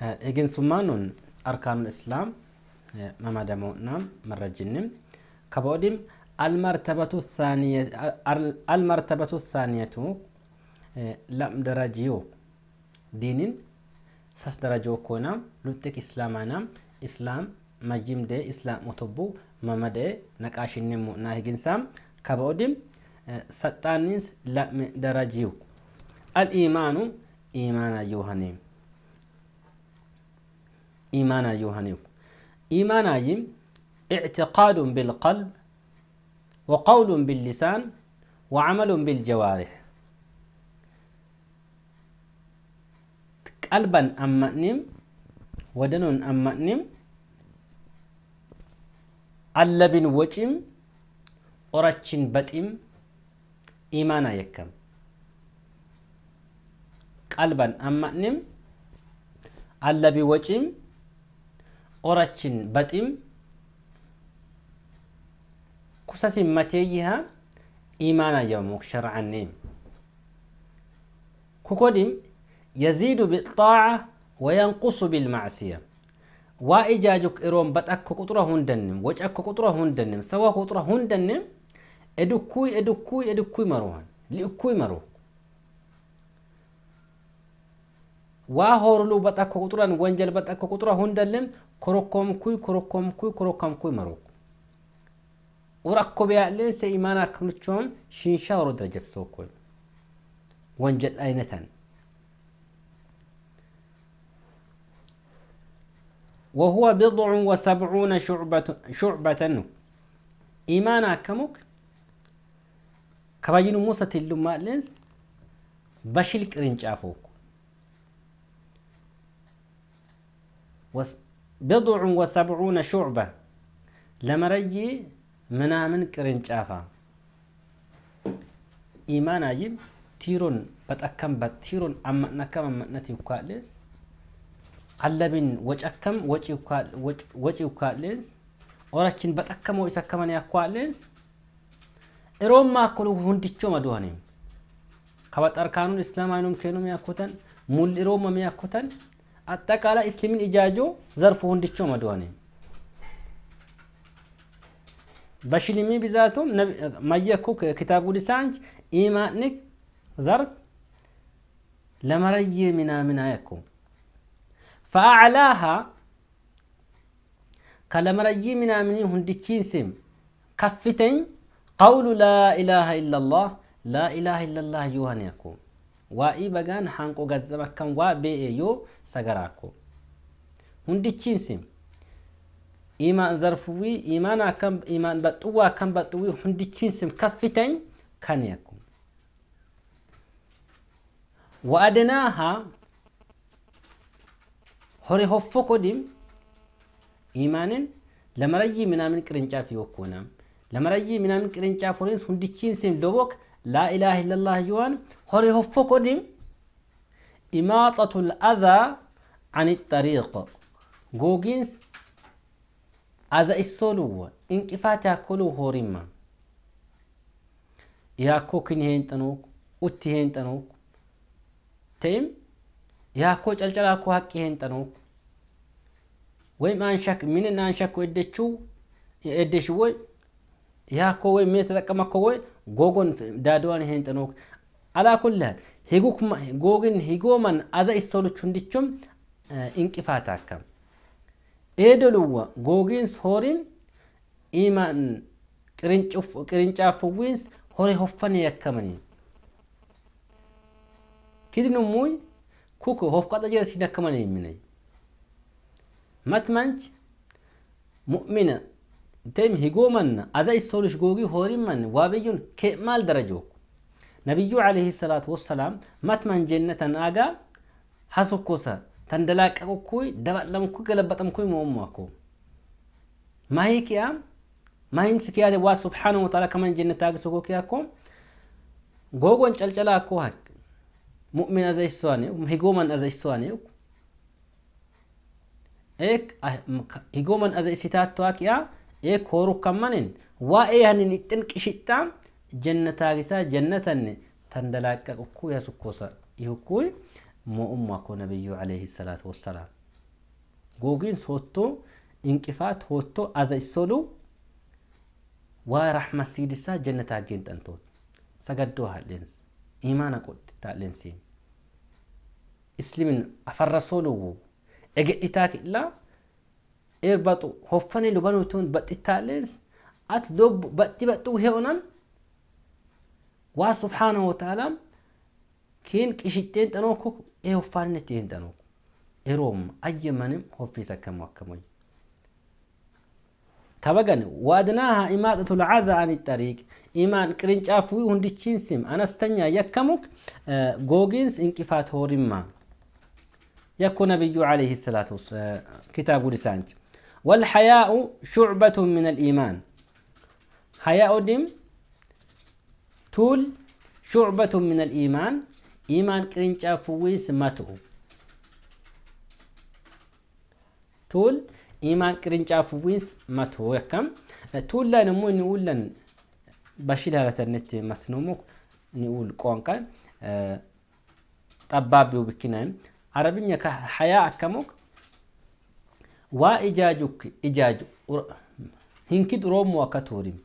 eeginsummaan nuun arkaanul islaam mamadamuudhaan marrajinni kaba odin almartabatu thaaniyatu lam darajiyo diinin sas darajoo koona luxxiq islaamaana islaam majjimdee islaam utubbu mamadee naqaashinni mu'naa higinsaa kaba odin saxxaannis lam darajiyo al iimaanu iimaana yoo haniimu إيمانا يوهنيو إيمانا يم اعتقاد بالقلب وقول باللسان وعمل بالجوارح قلبا أمأنم ودن أمأنم ألبن وجم أرچن بتم إيمانا يكم قلبا أمأنم علب وجم orachin baxim kusasin mateeyiha imaana yamuk sharcanim kukodim yaziidu biaaca wayanqusu bilmacsiya waa ijaajuk iroon bad akko quxura hundannim woc akko quxura hundannim sawa quxura hundannim edukkui edukkui edukkui maruhan li'ukkui maru واهورلو بات اكوكوتران وانجل بات اكوكوتران هندلن كروكوم كوي كروكوم كوي كروكوم كوي مروك وراكوبيا لنسى ايمانا كنوشون شنشاور درجف سوكوي وانجل اينتان وهو بضع وسبعون شعبة شعبة إيمانا كموك كباجين موسى تلو مالنس بشلك رنج أفوك بضع وسبعون شعبة لمرجي منامن كرنجافا إيمان أجيب تيرون بتأكم بتيرون أما نكما أما نتي وكالز على بين وجه أكم وجه وكال وجه وجه وكالز أورشين بتأكم وإيش أكما نيا كالز إروم ما كلو هندي شو ما دوهني خبر أركان الإسلام عينهم كانوا ميا كوتن مول إروم ميا كوتن اتقالا اسلمين اجاجو ظرف هندچو مدواني بشليمي بذاتو مايكو كتابو ديسانج ايمانك ظرف لمري منا منا يكو فاعلاها كلمري منا من هندچين سم كفتين قول لا اله الا الله لا اله الا الله يوهن يكون waa'ii bagaan hanqoo gazzaba akkan waa bee'e yoo sagaraakko hundichiinsi imaan zarfuwii imaan akkan imaan baxuwaa akkan baxuwii hundichiinsim kaffitany kane akko wa'adenaaha hore hoffo kodim imaanin lamarayyii minaamin qirincaafi yokkoonam lamarayyii minaamin qirincaafi horiins hundichiinsim lobok لا إله إلا الله جوان هوري هفو ديم إماطة الأذى عن الطريق جوجينز أذى السولو فاتا يأكلو هوريما يا كوكين هين تنوك هين تنوك تيم يا ياكو جلجلاكو هين تنوك ويم أنشك من أنشك ودشو يدشو ياكو ويم من تذكمكو كوي gogon daadawaan heentanook alaa kullaan gogin higooman ada istoluchundichum eh, inqifaata akkam eedoluwa gogiins horin iman qirincaafuwwiins hore hoffane yakkamanii kidinummuy kuk hofqaxa jirasiin akkamane imminay manchi mu'mina تيم هيجومن أدا استولش جوجي هوريمن وابيون كمال درجوك نبيو عليه الصلاة والسلام متمن جنة آجا حسوكوسا تندلاك أكوي دبق لمكو قلبت أمكوي مؤمكو ما هي كيام ما هي نسكي هذا دوا سبحانه وتعالى كمان جنة آجا سوكوكي أكو جوجون تلتلا أكو هك مؤمن أزاي سواني هيجومن أزاي سواني إيك أه، هيجومن أزاي ستات يا ee koru kammanin waa'ee hanin xinqishidha jannataagisaa jannatanne tan dalaaqaqukuu yaa sukkoosa ihukkuun mo'ummaa koo nabiyyu alayhi salaatu wassalaam gogiin soottoo inqifaat hoottoo adha isolu waa rahma siidisaa jannataa geenxantoot sagaddoo hadheensi imaana qottita hadheensiin islimin afarra soluwu egedhitaa kidlaa إربطوا هفني لبنو تون بات بتي تالينس أتلوب بتي بتو هيونان سبحانه وتعالى كين كشتين تنوكو إيه هفاني تين تنوكو إروم أي منم هفي سكم وكمي كبغن وادناها إمادة العادة عن الطريق إيمان كرنج أفوي هندي تشينسيم أنا استنيا يكمك آه، غوغينس انكفات هوريما يكون نبي عليه الصلاة والسلام آه، كتاب رسانك والحياء شعبة من الإيمان حياء دم تول شعبة من الإيمان إيمان كرنجا فويس ماتو تول إيمان كرنجا فويس ماتو يكم تول لا نمو نقول لن هذا النت مسنومك نقول قوانكا أه طبابي وبكنا عربي حياء كموك وإجاجك إجاج هنكد روم وكتوريم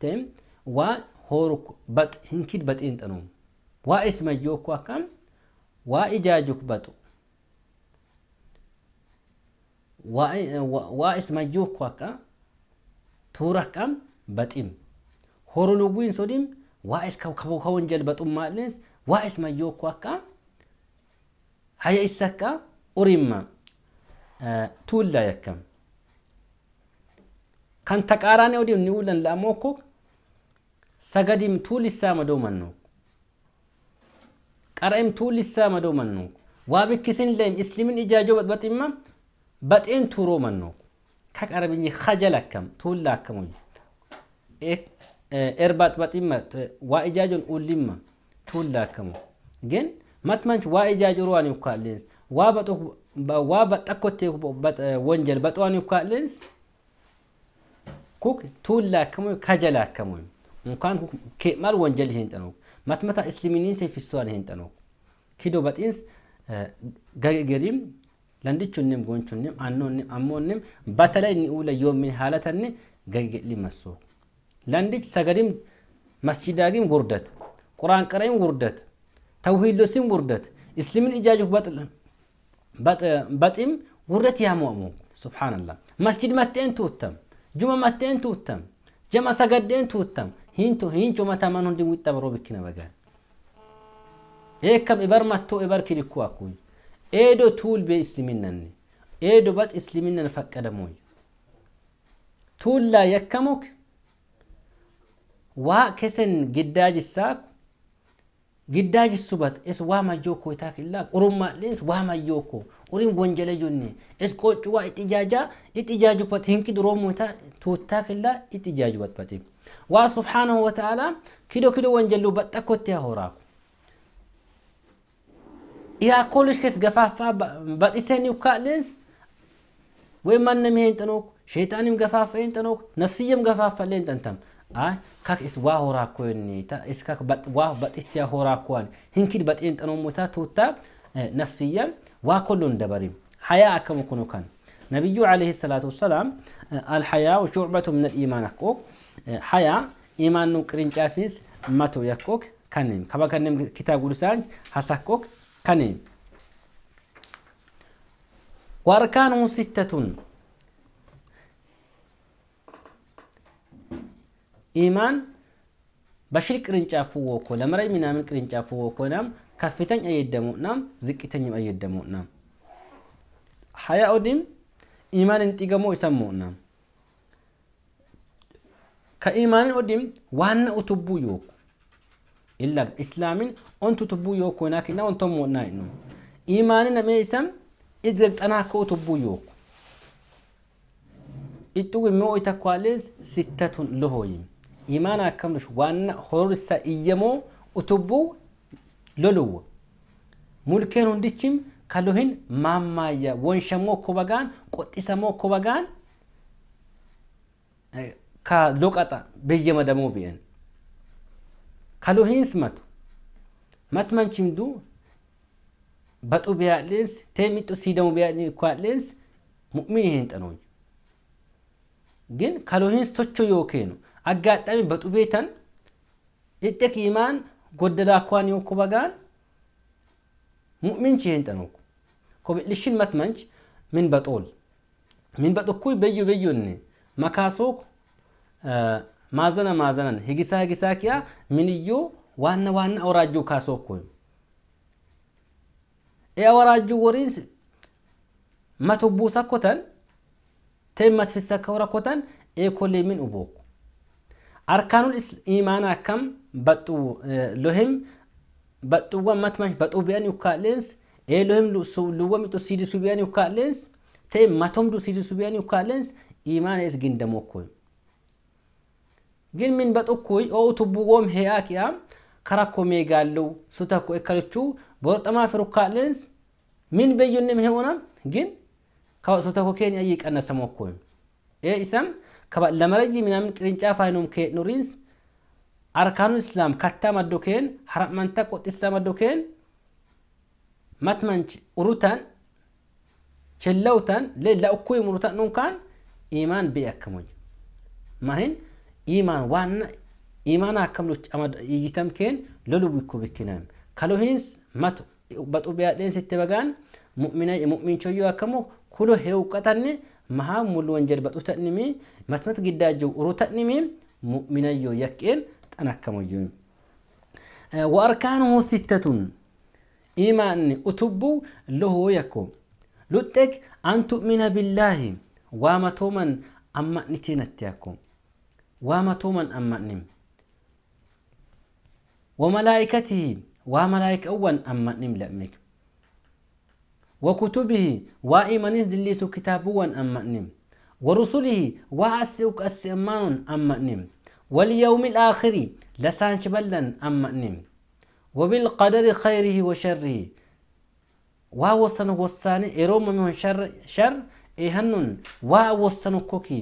تم وهورك بط هنكد بط انت نوم واسم جوك وكم وإجاجك بطو واسم جوك وكا توركم بطيم هورلوين سوديم واس كوكبو كونجل بطوم مالنس واس مجوك وكا هيا إسكا أريمم tuulla yakkam kan taqaaraan odii ni uulan la'amoo kuk sagadim tuulissaa madoo mannuuk qara'im tuulissaa madoo mannuuk waa bikkisin leem islimin ijaajoo badbaximma baxeen tuuroo mannuuk ka qarabinyi hajal akkam tuulla akkamuy erbaat baximma waa ijaajoon ullimma tuulla akkamu ግን matmanch waa'ee jaajiruwaaniif kaalleensi waa baxakkottee wonjal baxuwaaniif kaalleensi kuk tuun laakkamuun kaja laakkamuun mukaan kuk maal wonjal hin xanuuk matmata isliminiinsa fissuwaan hin xanuuk kido baxiins gariim landichuunnim gonchuunnim annoonnim ammoonnim batalay ni uula yoomin haalatanni gaggedhi massoo landich sagadim masjidaagim gurdat quraan qarayim gurdat توحيد لسيم وردت إسلام إجاجه بطل بطئم وردت يا مؤمو سبحان الله مسجد ما تين توتم جمعة ما تين توتم جمعة سجدين توتم هينتو هين جمعة تمانون دي ويتبرو بكنا بقى إيه كم إبر ما تو إبر كي لكواكوي إيه دو تول بي إسلامينني إيه دو بات إسلامينن فكرموي تول لا يكمك وا كسن قداج الساق giddaa subat es waamayyoo koo illaa illaa qorummaadhees waamayyoo koo uriin wanjala jonne es qocuwaa itijaajaa itijaajubat hinki duroomu ita tuuttaaf illaa itijaajubatpati waa subhaanahu wata'aalaa kido kido wanjallu baxxakkotti hahoraaku yaa kolej kees gafaaffaa baxiseen ukkaadhees ወይ ማንም ይሄን ጠኖኩ ሸይጣንም ገፋፋ ይሄን ጠኖኩ ነፍስየም ገፋፋ ሌን ጠንተም آه كاك إس واهو راكوني تا إس كاك بات واهو بات إتيا هو راكوان هنكيد بات إنت أنا متا توتا نفسيا واكلون دبريم حياة كم كنو كان نبي عليه الصلاة والسلام الحياة شعبة من الإيمان أكوك حياة إيمان نكرين جافيس ماتو يكوك كنم كما كنم كتاب قرسان حسكوك كنم وأركانه ستة Imaan bashii qiricaafuu yookiin lamarra iminaamirra qiricaafuu yookiin kaffetanii ayyadamuun isaanii ziqqitanii ayyadamuun isaanii. Hayaa godina imaan hin dhigamu isaanii muunii? Kan imaanii godina waan na utubuu yookiin isaanii wantootu buu yookiin wantootu muunii? Imaan isaan idil xanaa ka'uutu buu yookiin? Ittoo himee ooyitaa kwaalee sittaatuun looyi. imaana akkamnush waanna hororsa iyyamoo utubbuu loluwwa mulkeen hundichim kaluhin maammaayya wonshamoo kobagaan qoxxisamoo kobagaan ka loqaxa biyya madamoo bi'en kaluhiins matu matmanchimdu baxu biyaadhins teemixu siidamu biyaadhin kwaadhins mu'mini hin xanoonju ግን ከሎሄንስ ቶቾ የወኬ ነው አጋጣሚ በጡቤተን እጥቅ ኢማን ጎደላ ኳን ይወኩ በጋን ሙእሚንች ይሄን ጠኖኩ ኮብልሽን መትመንች ምን በጦል ምን በጥኩይ በዩ በዩን መካሶክ ማዘነ ማዘነን ሂጊሳ ሂጊሳ ኪያ ምንዮ ዋና ዋና አውራጁ ካሶክ ወይም የአወራጁ ወሪንስ መቶ ቡሳ ኮተን ቴመት ፍሰከውረ ኮተን ኤኮሌ ምን ኡቦኩ arkaanul imaanaa kam baxxu lohim baxxuwwan matman baxxuu biyaan yukaa'leens ee lohim luwwa mixu siidisuu biyaan yukaa'leens ta'e matomdu siidisuu biyaan yukaa'leens iimaanees gindamokkoi ግን ምን በጥኩይ ኦ ቱቡጎም ሄያኪያ ከራኮ ሜጋለው ሱተኮ እከልቹ በወርጠማ ፍሩካለንስ ምን በዩንም ሄሆናም ግን ሱተኮ ኬን ያይቀነሰሞኮይ ኤ ኢሰም ለመረጂ ምናምን ቅርንጫፍ አይኖም ከሄድ ኑሪንስ አርካኑ እስላም ካታ ማዶ ከን ሀራም ማንታ ቆጢሳ ማዶ ከን matmanch urutan chellautan lella ukkui murutan dunkan iman bi akkamuj mahin iman wanna iman akkamlu amad yitam ken lolu bikku bikkinam kalohins mat batu biadens itte bagan mu'mina mu'min choyo akkamu كله هو كتني مها مول وانجر بتو تنمي متمت جدا جو رو تنمي مؤمن يو يكين أنا كمجيم وأركانه ستة إيمان أتبو له يكو لتك أن تؤمن بالله وما تومن أما نتينتيكو وما تومن أما نم وملائكته وملائكة أول أما نم لأمك وكتبه وإيمانيز دليسو كتابوان أمأنم ورسله وعسيوك أسيمان أمأنم واليوم الآخر لسانش بلن أمأنم وبالقدر خيره وشره ووصن وصان إروم من شر شر إهنن ووصن كوكي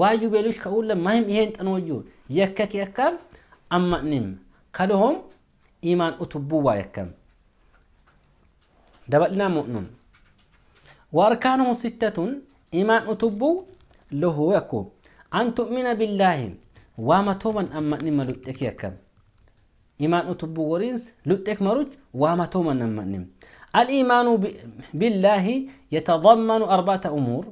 واجب يلوش كأولا مهم إيهن تنوجو يكك يكام أمأنم كلهم إيمان أتبوا يكام دبقنا مؤمن وأركانه ستة إيمان أتبو له يكو أن تؤمن بالله وما توبا أما نما لبتك يكم إيمان أتبو ورينس لبتك مروج وما توبا أما نم الإيمان بالله يتضمن أربعة أمور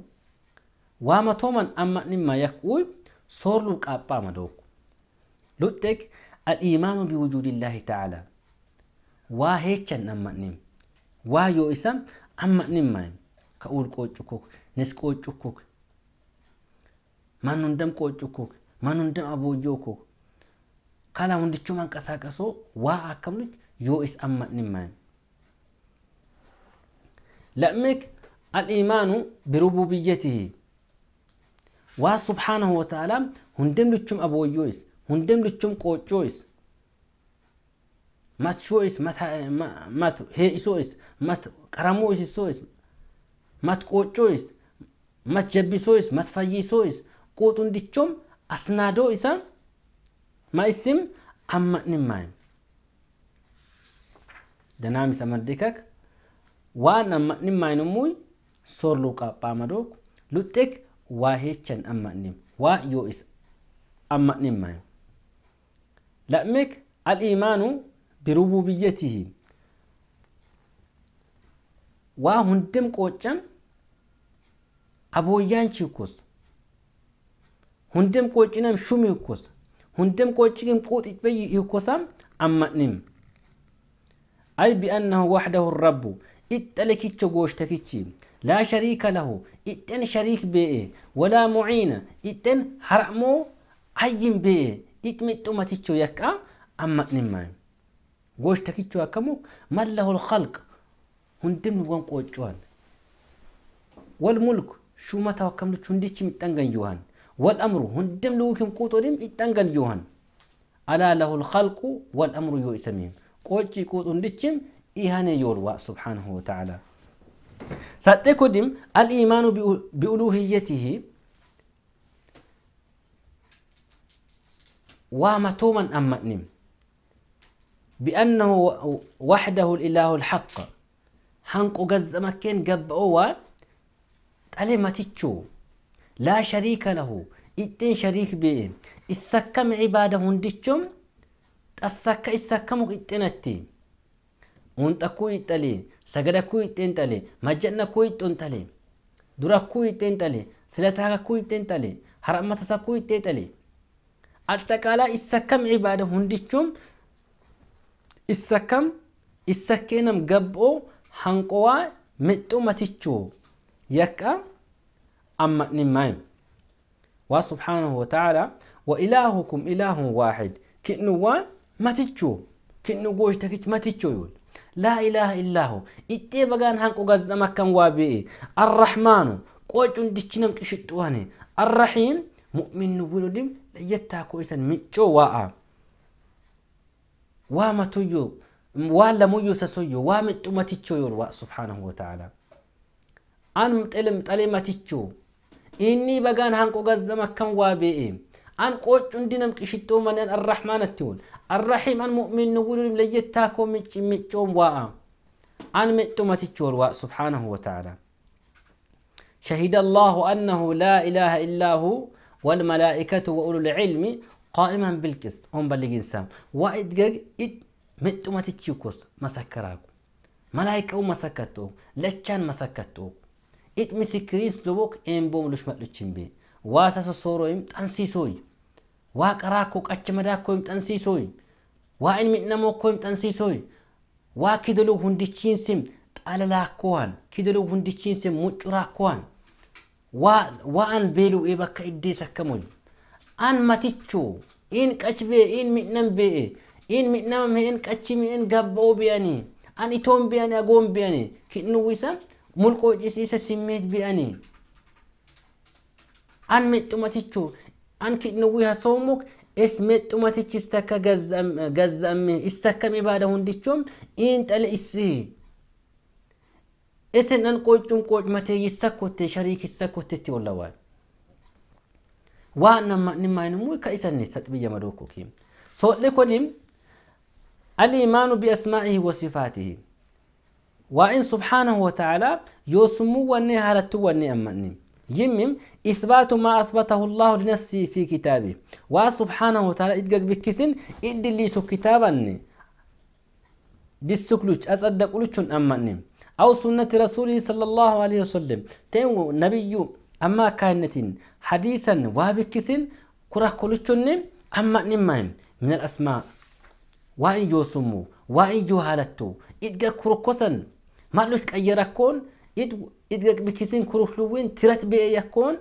وما توبا أما نما يكوي صور لك أبا مدوك لبتك الإيمان بوجود الله تعالى واهيكا أما نم وهيو إسم أما نما نم Ka ulu qorichaa kuk! Nis qoricha kuk! Man hundamuu qoricha kuk! Man hundamuu abooyya kuk! Kanaaf hundi hundichuu waa akkam yoo is madhinimaani! Lafee al-imaani biruubuu biyya tahee waa subhaana hoota alaa hundee hundichuu abooyya is! Hundee hundichuu qoricha kusoo is! Matso is! Mat heesoo is! Mat qaramoo is! Soos! mat qochois mat is mat fayyisois is dichom asnaadoo isa ma isim amma'nimmaayim danaam isa waan amma'nimmaayim ummuy sorlu qaphamadook luxxek waa hechan amma'nim waa yoo is amma'nimmaayim la'mek al'iimaanu birububiyyatihi waa hundem qochan أبويانشي كوس هندم كوچنام شومي كوس هندم كوتشينم كوت إتبي يكوسام أما نم أي بأنه وحده الرب إتلكيتش غوشتكيتش لا شريك له إتن شريك بيه ولا معين إتن هرأمو أيم بيه إتمتو ماتيتشو يكا أما نمام غوشتكيتشو أكمو من له الخلق هندم وان قوتشوان والملك شو ما توكم شو هنديش متنجن جوهن والأمر هندم لوكم قوتهم متنجن جوهن على له الخلق والأمر يو اسمهم قوتي قوت هنديش إيهان يوروا سبحانه وتعالى ساتيكو ساتكدم الإيمان بألوهيته ومتوما أمأنم بأنه وحده الإله الحق هنقو قز مكين قبعوا xalee matichuu laa shariika lahu ittiin shariik bi'e issakkame cibaada hundichum dhassakka issakkamu ixxinatti unxakkuu ixxale sagadakkuu ixxeen xale majjannakkuu ixxoon xale durakkuu ixxeen xale silataakakkuu ixxeen xale harammatasakkuu ixxee xale አጠቃላይ ይሰከም issa ሁንድቹም issa ይሰኬነም ገብኦ ሀንቆዋ ምጡ መትቹ يكأم أما نمائم وسبحانه وتعالى وإلهكم إله واحد كنوان ما تتشو كنو قوش تكيش ما تتشو يقول لا إله إلا هو إتي بغان هنكو غزة مكان وابئي الرحمن قوشون ديشنم كشتواني الرحيم مؤمن نبونو دم ليتاكو إسان ميتشو واقع وما تجو ولا ميوسسو وامت أمتي تشو سبحانه وتعالى أن متلم تلي ما تيجو إني بجان هنكو جزء ما كم وابئ أن قوتش عندنا كشتو من الرحمن التون الرحيم أن مؤمن نقول لهم ليتاكو مت متجوم وأم أن متو ما تيجور سبحانه وتعالى شهد الله أنه لا إله إلا هو والملائكة وأولو العلم قائما بالقسط هم إنسان سام وإدقق إد متو ما تيجيكوس مسكراكو ملائكة ومسكتو لشان مسكتو ኢት ምስክሪን ስዶቦክ ኤምቦ ምሎሽ መጥሎችን ቤ ዋሳ ሰሶሮ ወይም ጠንሲሶይ ዋቀራ ኮ ቀች መዳ ኮ ዋእን ሚጥነሞ ኮ ወይም ጠንሲሶይ ዋ ኪደሎ ሁንድቺን ጣለላ ኮዋን ኪደሎ ሁንድቺን ስም ሙጩራ ኮዋን ዋአን ቤሉ ኤበካ እዴ ሰከሞኝ አን መቲቾ ኢን ቀችቤ ኢን ሚጥነም ቤኤ ኢን ሚጥነም ሄን ቀችም ኢን ገባው ቢያኒ አን ኢቶም ቢያኒ አጎም ቢያኒ ኪጥኑ mulqoo cisiisa simmeet bi'anii an mexxumatichu an kidnuwii hasoomuk is mexxumatichi istakka gazzamme istakkame baada hundichum iinxale isii isin an qoccum qoocmatee yissakkotte shariik hissakkotetti ollawaa waan nama nimmaanimuu ka isanne sax biyya madookuki soodhe kodim aliimaanu biasmaa'ihi wa sifaatihi وإن سبحانه وتعالى يسمو وني هلتو وني أمني يمم إثبات ما أثبته الله لنفسه في كتابه وسبحانه وتعالى إدقق بكسن إد اللي سو دي السكلوش أصدق لوشن أمني أو سنة رسوله صلى الله عليه وسلم تيمو نبيو أما كانت حديثا وابكسن كره كلوشن أمني مهم من الأسماء وإن يسمو وإن يهالتو إدقق كركسن معنوش كأيرا كون إد إد بكيسين كروشلوين ترت بي يكون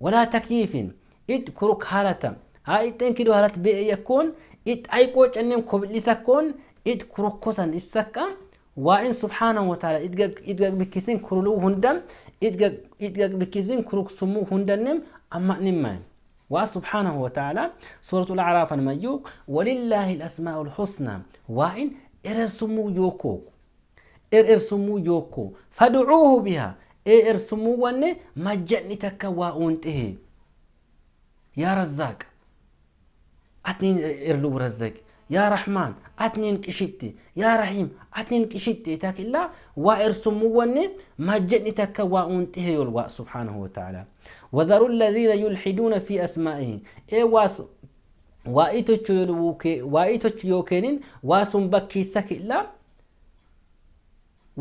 ولا تكييف إد كروك هالتا هاي تنكدو هالت بي يكون إد أي كوش أنم كوبليسا كون إد كروك كوسن إسكا وإن سبحانه وتعالى إدقق إدقق بكيسين كرولو هندم إدقق إدقق بكيسين كروك سمو هندنم أما نمين وسبحانه وتعالى سورة الأعراف المجوك ولله الأسماء الحسنى وإن إرسمو يوكوك إرسمو يوكو فدعوه بها إرسمو واني مجأني تكا وانته يا رزاق أتنين إرلو رزاق يا رحمن أتنين كشتي يا رحيم أتنين كشتي تاك إلا وإرسمو واني مجأني تكا وانته يلوى سبحانه وتعالى وذروا الذين يلحدون في أسمائه اي واسو وإيتو يوكينين واسم بكي سكي إلا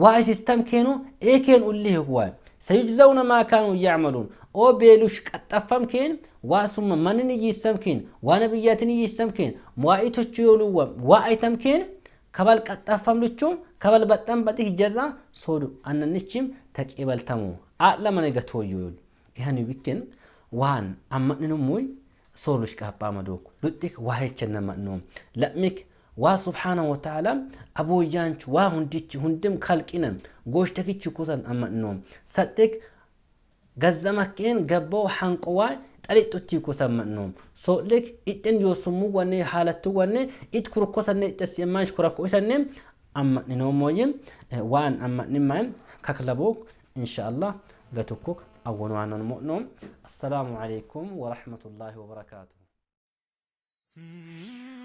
ዋእሲስተም ኬኑ ኤኬን ኡሊህ ጉዋ ሰዩጅዘውነ ማካኑ እያዕመሉን ኦ ቤሉሽ ቀጠፈም ኬን ዋሱመ መንን እይስተም ኬን ዋነብያትን እይስተም ኬን ሞዋኢቶች የሉወ ዋአይተም ኬን ከበል ቀጠፈም ልቹ ከበል በጠም በጢህ ጀዛ ሶዱ አነንችም ተቂበልተሙ አለመነ ገቶዩ ይሉ ይህን ቢክን ዋን አመንኑሙይ ሶሉሽ ቃባ መዶኩ ሉጢክ ዋሄቸነመኖም ለእሚክ waa subhaana wataaalaa abooyyaanchu waa hundichi hundim kalqinan goshtakichi kusan amma'noom saddeq gazzamakkeen gabboo hanqowaa xalixxuttii kusan ma'noom soodhek ittin yoosummuu wanne haalattuu wanne it kurkosanne ixxessi ammaansh kurakko isanne amma'ninoomoyye eh, waan amma'nimae kaklabook insha allah gatukkok awwanwaanon mo'noom assalaamu alaikum warahmatullaahi wabarakaatu hmm.